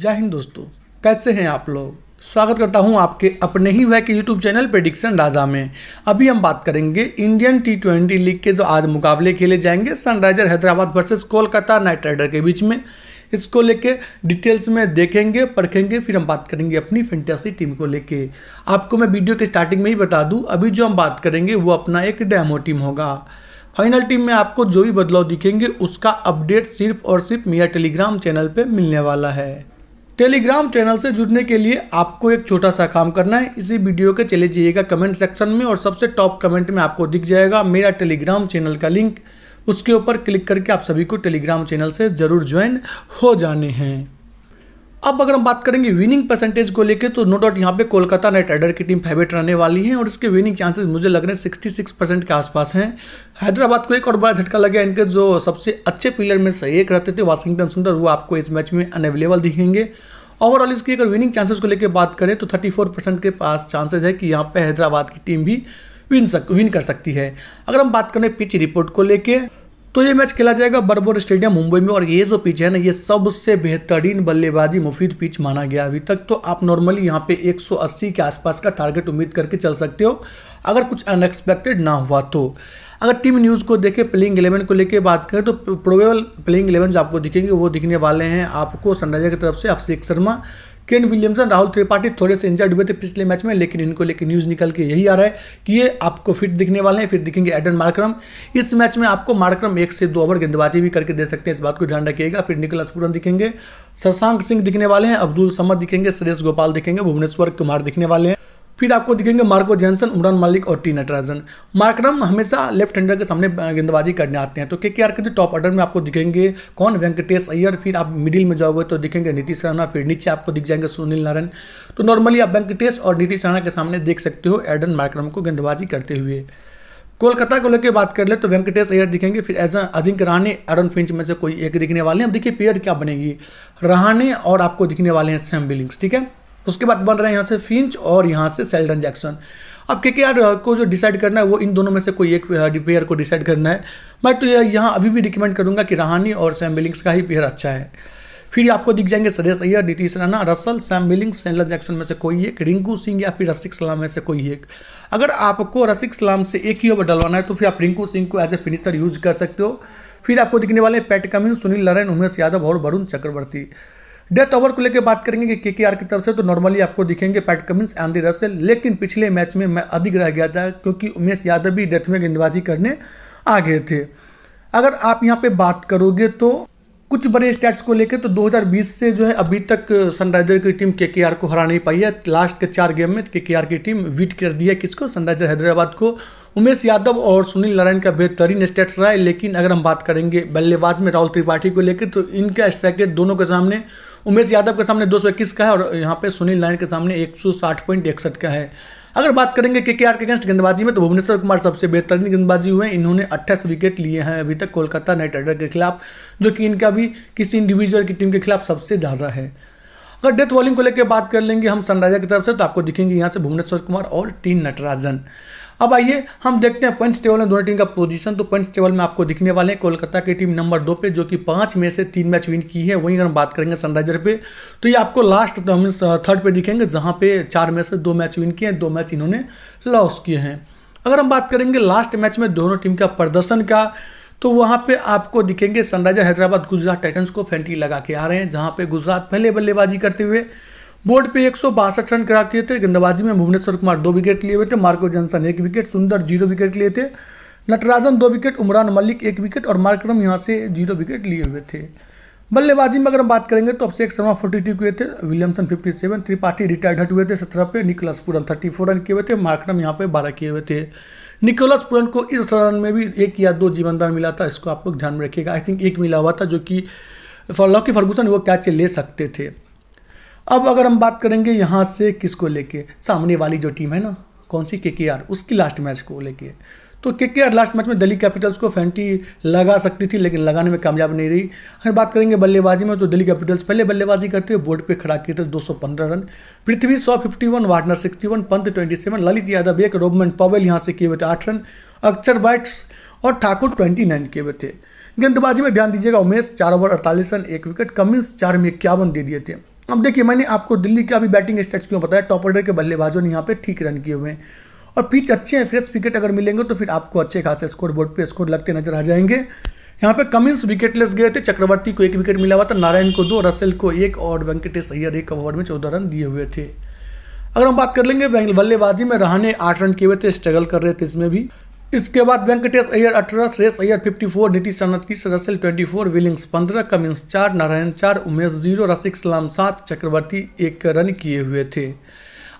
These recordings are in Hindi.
जय हिंद दोस्तों कैसे हैं आप लोग स्वागत करता हूं आपके अपने ही वह के यूट्यूब चैनल प्रेडिक्शन राजा में अभी हम बात करेंगे इंडियन टी ट्वेंटी लीग के जो आज मुकाबले खेले जाएंगे Sunriser Hyderabad versus Kolkata night Rider के बीच में इसको लेके डिटेल्स में देखेंगे परखेंगे फिर हम बात करेंगे अपनी फैंटेसी टीम को लेके आपको मैं वीडियो के स्टार्टिंग में ही बता दूं अभी जो हम बात करेंगे वो अपना एक डेमो टीम होगा फाइनल टीम में आपको जो भी बदलाव दिखेंगे उसका अपडेट सिर्फ और सिर्फ मेरा टेलीग्राम चैनल पर मिलने वाला है टेलीग्राम चैनल से जुड़ने के लिए आपको एक छोटा सा काम करना है इसी वीडियो के चले जाइएगा कमेंट सेक्शन में और सबसे टॉप कमेंट में आपको दिख जाएगा मेरा टेलीग्राम चैनल का लिंक उसके ऊपर क्लिक करके आप सभी को टेलीग्राम चैनल से ज़रूर ज्वाइन हो जाने हैं अब अगर हम बात करेंगे विनिंग परसेंटेज को लेकर तो नो डाउट यहाँ पे कोलकाता नाइट राइडर की टीम फेवरेट रहने वाली है और इसके विनिंग चांसेस मुझे लग रहे हैं 66 परसेंट के आसपास हैं हैदराबाद को एक और बड़ा झटका लग गया इनके जो सबसे अच्छे प्लेयर में से एक रहते थे वाशिंगटन सुंदर वो आपको इस मैच में अनअवेलेबल दिखेंगे ओवरऑल इसकी अगर विनिंग चांसेस को लेकर बात करें तो थर्टी परसेंट के पास चांसेज है कि यहाँ पर हैदराबाद की टीम भी विन सक विन कर सकती है अगर हम बात करें पिच रिपोर्ट को लेकर तो ये मैच खेला जाएगा बर्बर स्टेडियम मुंबई में और ये जो पिच है ना ये सबसे बेहतरीन बल्लेबाजी मुफीद पिच माना गया अभी तक तो आप नॉर्मली यहाँ पे 180 के आसपास का टारगेट उम्मीद करके चल सकते हो अगर कुछ अनएक्सपेक्टेड ना हुआ तो अगर टीम न्यूज़ को देखें प्लेइंग इलेवन को लेकर बात करें तो प्रोबेबल प्लेइंग इलेवन जो आपको दिखेंगे वो दिखने वाले हैं आपको सनराइजर की तरफ से अभिषेक शर्मा केन विलियमसन राहुल त्रिपाठी थोड़े से इंजर्ड हुए थे पिछले मैच में लेकिन इनको लेकर न्यूज़ निकल के यही आ रहा है कि ये आपको फिट दिखने वाले हैं फिर दिखेंगे एडन मार्क्रम इस मैच में आपको मार्क्रम एक से दो ओवर गेंदबाजी भी करके दे सकते हैं इस बात को ध्यान रखिएगा फिर निकल पूरन दिखेंगे शशांक सिंह दिखने वाले हैं अब्दुल समद दिखेंगे सुरेश गोपाल दिखेंगे भुवनेश्वर कुमार दिखने वाले हैं फिर आपको दिखेंगे मार्को जैनसन उमरान मलिक और टी नटराजन मार्करम हमेशा लेफ्ट हैंडर के सामने गेंदबाजी करने आते हैं तो के के आर के जो टॉप ऑर्डर में आपको दिखेंगे कौन वेंकटेश अय्यर फिर आप मिडिल में जाओगे तो दिखेंगे नीतीश राणा फिर नीचे आपको दिख जाएंगे सुनील नारायण तो नॉर्मली आप वेंकटेश और नीतीश राणा के सामने देख सकते हो एडन मार्क्रम को गेंदबाजी करते हुए कोलकाता को लेकर बात कर ले तो वेंकटेश अय्यर दिखेंगे फिर एज अजिंक रहाणे अरुण फिंच में से कोई एक दिखने वाले हैं अब देखिए पेयर क्या बनेगी रहाणे और आपको दिखने वाले हैं सैम बिलिंग्स ठीक है उसके बाद बन रहे हैं यहाँ से फिंच और यहाँ से सेल्डन जैक्सन अब के के uh, को जो डिसाइड करना है वो इन दोनों में से कोई एक पेयर uh, को डिसाइड करना है मैं तो यहाँ अभी भी रिकमेंड करूँगा कि रहानी और सैम बिलिंग्स का ही पेयर अच्छा है फिर आपको दिख जाएंगे Shreyas Iyer Nitish Rana Russell Sam Billings Sheldon Jackson में से कोई एक रिंकू सिंह या फिर रसिक सलाम में से कोई एक अगर आपको रसिक सलाम से एक ही ओवर डलवाना है तो फिर आप रिंकू सिंह को एज ए फिनिशर यूज कर सकते हो फिर आपको दिखने वाले हैं पैट कमिंस सुनील नारायण उमेश यादव और वरुण चक्रवर्ती डेथ ओवर को लेकर बात करेंगे कि के की तरफ से तो नॉर्मली आपको दिखेंगे पैट कमिंस एंडी रसेल लेकिन पिछले मैच में मैं अधिक रह गया था क्योंकि उमेश यादव भी डेथ में गेंदबाजी करने आ गए थे अगर आप यहाँ पे बात करोगे तो कुछ बड़े स्टैट्स को लेकर तो 2020 से जो है अभी तक सनराइजर की टीम के को हरा नहीं पाई है लास्ट के चार गेम में के की टीम वीट कर दी है किसको सनराइजर हैदराबाद को उमेश यादव और सुनील नारायण का बेहतरीन स्टैट्स रहा है लेकिन अगर हम बात करेंगे बल्लेबाज में राहुल त्रिपाठी को लेकर तो इनका स्ट्राइक रेट दोनों के सामने उमेश यादव के सामने दो का है और यहाँ पे सुनील नायन के सामने एक पॉइंट इकसठ का है अगर बात करेंगे के के आर के अगेंस्ट गेंदबाजी में तो भुवनेश्वर कुमार सबसे बेहतरीन गेंदबाजी हुए हैं इन्होंने अट्ठाईस विकेट लिए हैं अभी तक कोलकाता नाइट राइडर के खिलाफ जो कि इनका भी किसी इंडिविजुअल की टीम के खिलाफ सबसे ज़्यादा है अगर डेथ बॉलिंग को लेकर बात कर लेंगे हम सनराइजर की तरफ से तो आपको दिखेंगे यहाँ से भुवनेश्वर कुमार और टीन नटराजन अब आइए हम देखते हैं पॉइंट्स टेबल में दोनों टीम का पोजीशन तो पॉइंट्स टेबल में आपको दिखने वाले हैं कोलकाता की टीम नंबर दो पे जो कि पाँच में से तीन मैच विन की है वहीं अगर हम बात करेंगे सनराइजर पे तो ये आपको लास्ट तो हम थर्ड पे दिखेंगे जहाँ पे चार में से दो मैच विन किए हैं दो मैच इन्होंने लॉस किए हैं अगर हम बात करेंगे लास्ट मैच में दोनों टीम का प्रदर्शन का तो वहाँ पे आपको दिखेंगे सनराइजर हैदराबाद गुजरात टाइटन्स को फेंटी लगा के आ रहे हैं जहाँ पे गुजरात पहले बल्लेबाजी करते हुए बोर्ड पे एक रन करा किए थे गेंदबाजी में भुवनेश्वर कुमार दो विकेट लिए हुए थे मार्को जनसन एक विकेट सुंदर जीरो विकेट लिए थे नटराजन दो विकेट उमरान मलिक एक विकेट और मार्क्रम यहाँ से जीरो विकेट लिए हुए थे बल्लेबाजी में अगर हम बात करेंगे तो अभिषेक शर्मा फोर्टी टू किए थे Williamson fifty seven Tripathi retired hurt हुए थे सत्रह पे Nicholas Pooran thirty four run किए हुए थे मार्क्रम यहाँ पे बारह किए हुए थे निकोलस पुरन को इस रन में भी एक या दो दान मिला था इसको आप लोग ध्यान में रखिएगा आई थिंक एक मिला हुआ था जो कि लॉकी फर्गूसन वो कैच ले सकते थे अब अगर हम बात करेंगे यहाँ से किसको लेके सामने वाली जो टीम है ना कौन सी के उसकी लास्ट मैच को लेके तो के के आर लास्ट मैच में दिल्ली कैपिटल्स को फेंटी लगा सकती थी लेकिन लगाने में कामयाब नहीं रही अगर बात करेंगे बल्लेबाजी में तो दिल्ली कैपिटल्स पहले बल्लेबाजी करते हुए बोर्ड पे खड़ा किए थे 215 रन पृथ्वी 151 वार्डनर 61 पंत 27 ललित यादव एक रोबमन पवेल यहाँ से किए हुए थे आठ रन अक्षर बैट्स और ठाकुर ट्वेंटी नाइन किए हुए थे गेंदबाजी में ध्यान दीजिएगा उमेश चार ओवर अड़तालीस रन एक विकेट कमिंस चार में इक्यावन दे दिए थे अब देखिए मैंने आपको दिल्ली का अभी बैटिंग स्टेट्स क्यों बताया टॉप ऑर्डर के बल्लेबाजों ने यहाँ पे ठीक रन किए हुए हैं और पिच अच्छे हैं फ्रेश विकेट अगर मिलेंगे तो फिर आपको अच्छे खासे स्कोर बोर्ड पे स्कोर लगते नजर आ जाएंगे यहाँ पे कमिंस विकेटलेस गए थे चक्रवर्ती को एक विकेट मिला हुआ था नारायण को दो रसेल को एक और वेंकटेश अय्यर एक ओवर में चौदह रन दिए हुए थे अगर हम बात कर लेंगे बल्लेबाजी में रहने आठ रन किए हुए थे स्ट्रगल कर रहे थे इसमें भी इसके बाद वेंकटेश अय्यर अठारह Shreyas Iyer four Nitish Russell twenty four Billings पंद्रह कमिंस चार नारायण चार उमेश जीरो रसिक सलाम सात चक्रवर्ती एक रन किए हुए थे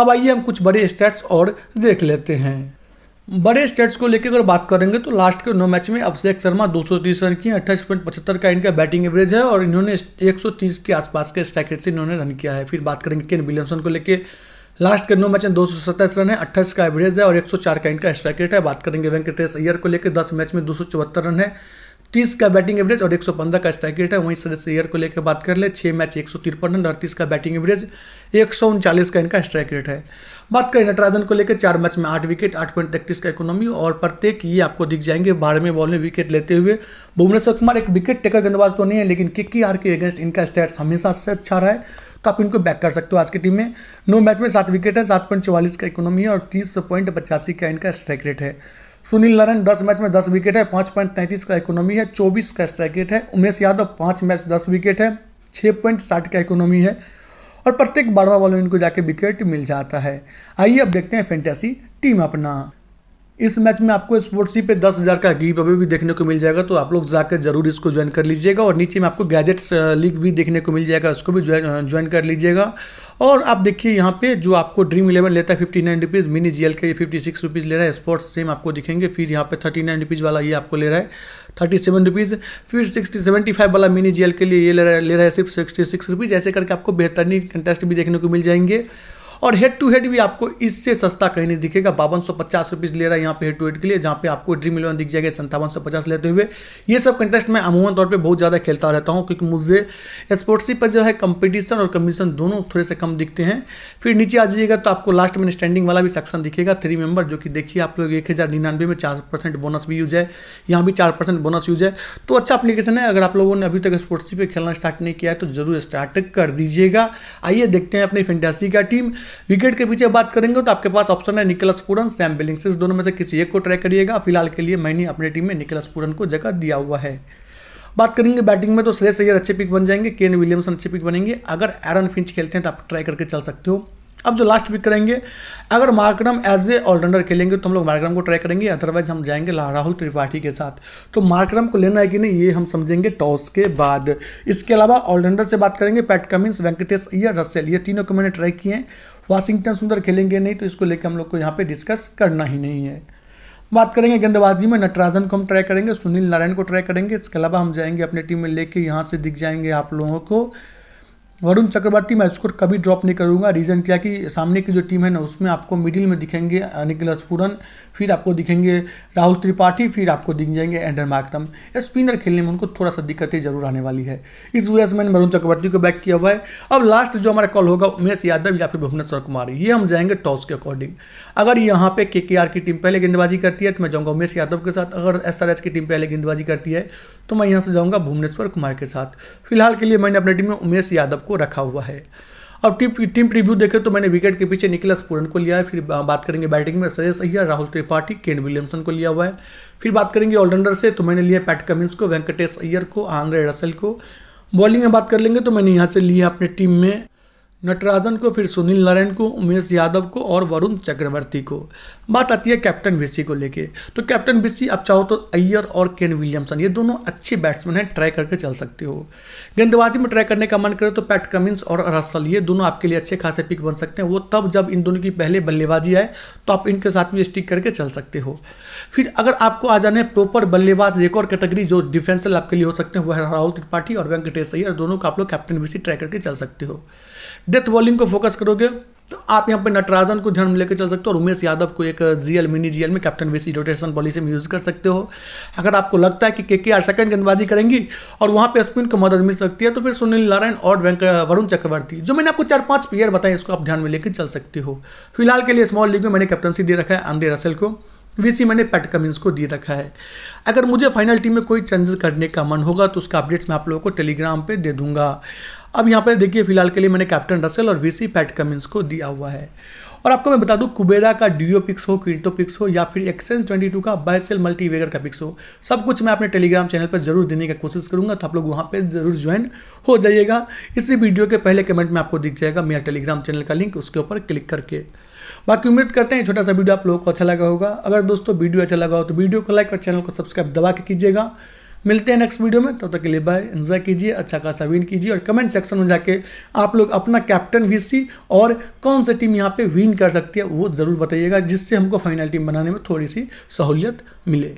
अब आइए हम कुछ बड़े स्टेट्स और देख लेते हैं बड़े स्टेट्स को लेकर अगर बात करेंगे तो लास्ट के नौ मैच में अभिषेक शर्मा दो रन किए अट्ठाईस पॉइंट पचहत्तर का इनका बैटिंग एवरेज है और इन्होंने 130 के आसपास के स्ट्राइक रेट से इन्होंने रन किया है फिर बात करेंगे केन विलियमसन को लेकर लास्ट के नौ मैच में दो सौ सत्ताईस रन है अट्ठाईस का एवरेज है और एक सौ चार का इनका स्ट्राइक रेट है बात करेंगे वेंकटेश अयर को लेकर दस मैच में दो सौ चौहत्तर रन है तीस का बैटिंग एवरेज और एक सौ पंद्रह का स्ट्राइक रेट है वहीं सदस्य अयर को लेकर बात कर ले छः मैच एक सौ तिरपन रन अड़तीस का बैटिंग एवरेज एक सौ उनचालीस का इनका स्ट्राइक रेट है बात करें नटराजन को लेकर चार मैच में आठ विकेट आठ पॉइंट इकतीस का इकोनॉमी और प्रत्येक ये आपको दिख जाएंगे बारहवें बॉल में विकेट लेते हुए भुवनेश्वर कुमार एक विकेट टेकर गेंदबाज तो नहीं है लेकिन किक्की आर के अगेंस्ट इनका स्टैट्स हमेशा से अच्छा रहा है तो आप इनको बैक कर सकते हो आज की टीम में नौ मैच में सात विकेट है सात पॉइंट चौवालीस का इकोनॉमी है और तीस पॉइंट पचासी का इनका स्ट्राइक रेट है सुनील नारायण दस मैच में दस विकेट है पाँच पॉइंट तैंतीस का इकोनॉमी है चौबीस का स्ट्राइक रेट है उमेश यादव पाँच मैच दस विकेट है छः पॉइंट साठ का इकोनॉमी है और प्रत्येक बारवा वालों इनको जाके विकेट मिल जाता है आइए अब देखते हैं फैंटेसी टीम अपना इस मैच में आपको स्पोर्ट्सी पे दस हज़ार का गिव अवे भी देखने को मिल जाएगा तो आप लोग जाकर जरूर इसको ज्वाइन कर लीजिएगा और नीचे में आपको गैजेट्स लीग भी देखने को मिल जाएगा उसको भी ज्वाइन कर लीजिएगा और आप देखिए यहाँ पे जो आपको ड्रीम इलेवन लेता है fifty nine rupees mini G L के फिफ्टी सिक्स रुपीज़ ले रहा है स्पोर्ट्स सेम आपको दिखेंगे फिर यहाँ पे थर्टी नाइन रुपीज़ वाला ये आपको ले रहा है थर्टी सेवन रुपीज़ फिर सिक्सटी सेवेंटी फाइव वाला मिनी जी के लिए ये ले रहा है ले रहा है सिर्फ सिक्सटी सिक्स रुपीज़ ऐसे करके आपको बेहतरीन कंटेस्ट भी देखने को मिल जाएंगे और हेड टू हेड भी आपको इससे सस्ता कहीं नहीं दिखेगा बावन सौ पचास रुपीज़ ले रहा है यहाँ पे हेड टू हेड के लिए जहाँ पे आपको ड्रीम इलेवन दिख जाएगा संतावन सौ पचास लेते हुए ये सब कंटेस्ट मैं अमूमन तौर पर बहुत ज़्यादा खेलता रहता हूँ क्योंकि मुझे स्पोर्ट्सिप पर जो है कंपटीशन और कमीशन दोनों थोड़े से कम दिखते हैं फिर नीचे आ जाइएगा तो आपको लास्ट में स्टैंडिंग वाला भी सेक्शन दिखेगा थ्री मेंबर जो कि देखिए आप लोग एक हज़ार निन्यानवे में चार परसेंट बोनस भी यूज है यहाँ भी चार परसेंट बोनस यूज है तो अच्छा अपलीकेशन है अगर आप लोगों ने अभी तक स्पोर्ट्स पे खेलना स्टार्ट नहीं किया है तो जरूर स्टार्ट कर दीजिएगा आइए देखते हैं अपनी फेंटासी का टीम विकेट के पीछे बात करेंगे तो आपके पास ऑप्शन है निकलस पूरन सैम बिलिंग्स इस दोनों में से किसी एक को ट्राई करिएगा फिलहाल के लिए मैंने अपनी टीम में निकलस पूरन को जगह दिया हुआ है बात करेंगे बैटिंग में तो श्रेय सैयर अच्छे पिक बन जाएंगे केन विलियमसन अच्छे पिक बनेंगे अगर एरन फिंच खेलते हैं तो आप ट्राई करके चल सकते हो अब जो लास्ट पिक करेंगे अगर मार्क्रम एज ए ऑलराउंडर खेलेंगे तो हम लोग मार्क्रम को ट्राई करेंगे अदरवाइज हम जाएंगे राहुल त्रिपाठी के साथ तो मार्क्रम को लेना है कि नहीं ये हम समझेंगे टॉस के बाद इसके अलावा ऑलराउंडर से बात करेंगे पैट कमिंस वेंकटेश या रसेल ये तीनों को मैंने ट्राई किए हैं वाशिंगटन सुंदर खेलेंगे नहीं तो इसको लेकर हम लोग को यहाँ पे डिस्कस करना ही नहीं है बात करेंगे गेंदबाजी में नटराजन को हम ट्राई करेंगे सुनील नारायण को ट्राई करेंगे इसके अलावा हम जाएंगे अपने टीम में लेके यहाँ से दिख जाएंगे आप लोगों को वरुण चक्रवर्ती मैं स्कोर कभी ड्रॉप नहीं करूंगा रीज़न क्या कि सामने की जो टीम है ना उसमें आपको मिडिल में दिखेंगे निखिल स्फुरन फिर आपको दिखेंगे राहुल त्रिपाठी फिर आपको दिख जाएंगे एंडर मार्क्रम स्पिनर खेलने में उनको थोड़ा सा दिक्कतें जरूर आने वाली है इस वजह से मैंने वरुण चक्रवर्ती को बैक किया हुआ है अब लास्ट जो हमारा कॉल होगा उमेश यादव या फिर भुवनेश्वर कुमार ये हम जाएंगे टॉस के अकॉर्डिंग अगर यहाँ पे के की टीम पहले गेंदबाजी करती है तो मैं जाऊँगा उमेश यादव के साथ अगर एस की टीम पहले गेंदबाजी करती है तो मैं यहाँ से जाऊँगा भुवनेश्वर कुमार के साथ फिलहाल के लिए मैंने अपनी टीम में उमेश यादव को रखा हुआ है अब टीम टीम रिव्यू देखें तो मैंने विकेट के पीछे निकलस पूरन को लिया है फिर बात करेंगे बैटिंग में सरेश अय्यर राहुल त्रिपाठी केन विलियमसन को लिया हुआ है फिर बात करेंगे ऑलराउंडर से तो मैंने लिया पैट कमिंस को वेंकटेश अय्यर को आंद्रे रसल को बॉलिंग में बात कर लेंगे तो मैंने यहाँ से लिया अपने टीम में नटराजन को फिर सुनील नारायण को उमेश यादव को और वरुण चक्रवर्ती को बात आती है कैप्टन बीसी को लेके तो कैप्टन बीसी आप चाहो तो अय्यर और केन विलियमसन ये दोनों अच्छे बैट्समैन हैं ट्राई करके चल सकते हो गेंदबाजी में ट्राई करने का मन करे तो पैट कमिंस और रसल ये दोनों आपके लिए अच्छे खासे पिक बन सकते हैं वो तब जब इन दोनों की पहले बल्लेबाजी आए तो आप इनके साथ भी स्टिक करके चल सकते हो फिर अगर आपको आ जाने प्रॉपर बल्लेबाज एक और कैटेगरी जो डिफेंसल आपके लिए हो सकते हैं वह राहुल त्रिपाठी और वेंकटेश अय्यर दोनों को आप लोग कैप्टन बीसी ट्राई करके चल सकते हो डेथ बॉलिंग को फोकस करोगे तो आप यहाँ पे नटराजन को ध्यान में लेकर चल सकते हो और उमेश यादव को एक जीएल मिनी जीएल में कैप्टन वीसी रोटेशन पॉलिसी में यूज़ कर सकते हो अगर आपको लगता है कि के के आर सेकंड गेंदबाजी करेंगी और वहाँ पे स्पिन को मदद मिल सकती है तो फिर सुनील नारायण और वरुण चक्रवर्ती जो मैंने आपको चार पाँच प्लेयर बताए इसको आप ध्यान में लेकर चल सकते हो फिलहाल के लिए स्मॉल लीग में मैंने कैप्टनसी दे रखा है आंदे रसल को वीसी मैंने पैट कमिंस को दे रखा है अगर मुझे फाइनल टीम में कोई चेंजेस करने का मन होगा तो उसका अपडेट्स मैं आप लोगों को टेलीग्राम पे दे दूंगा अब यहाँ पर देखिए फिलहाल के लिए मैंने कैप्टन रसल और वीसी पैट कमिंस को दिया हुआ है और आपको मैं बता दूं कुबेरा का डीओ पिक्स हो क्रिटो पिक्स हो या फिर एक्सेंस 22 का बायसेल मल्टीवेगर का पिक्स हो सब कुछ मैं अपने टेलीग्राम चैनल पर जरूर देने की कोशिश करूंगा तो आप लोग वहां पर जरूर ज्वाइन हो जाइएगा इसी वीडियो के पहले कमेंट में आपको दिख जाएगा मेरा टेलीग्राम चैनल का लिंक उसके ऊपर क्लिक करके बाकी उम्मीद करते हैं छोटा सा वीडियो आप लोगों को अच्छा लगा होगा अगर दोस्तों वीडियो अच्छा लगा हो तो वीडियो को लाइक और चैनल को सब्सक्राइब दबा के कीजिएगा मिलते हैं नेक्स्ट वीडियो में तब तो तक के लिए बाय इन्जॉय कीजिए अच्छा खासा विन कीजिए और कमेंट सेक्शन में जाके आप लोग अपना कैप्टन वीसी और कौन सा टीम यहाँ पे विन कर सकती है वो ज़रूर बताइएगा जिससे हमको फाइनल टीम बनाने में थोड़ी सी सहूलियत मिले